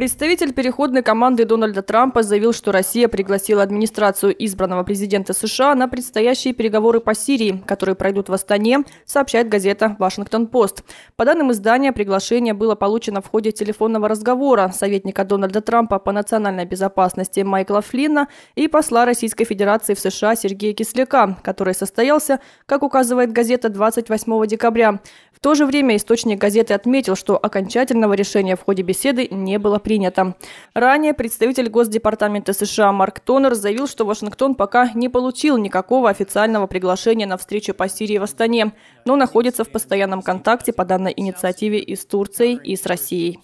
Представитель переходной команды Дональда Трампа заявил, что Россия пригласила администрацию избранного президента США на предстоящие переговоры по Сирии, которые пройдут в Астане, сообщает газета «Вашингтон-Пост». По данным издания, приглашение было получено в ходе телефонного разговора советника Дональда Трампа по национальной безопасности Майкла Флинна и посла Российской Федерации в США Сергея Кисляка, который состоялся, как указывает газета, 28 декабря. В то же время источник газеты отметил, что окончательного решения в ходе беседы не было принято принято. Ранее представитель Госдепартамента США Марк Тонер заявил, что Вашингтон пока не получил никакого официального приглашения на встречу по Сирии в Астане, но находится в постоянном контакте по данной инициативе и с Турцией, и с Россией.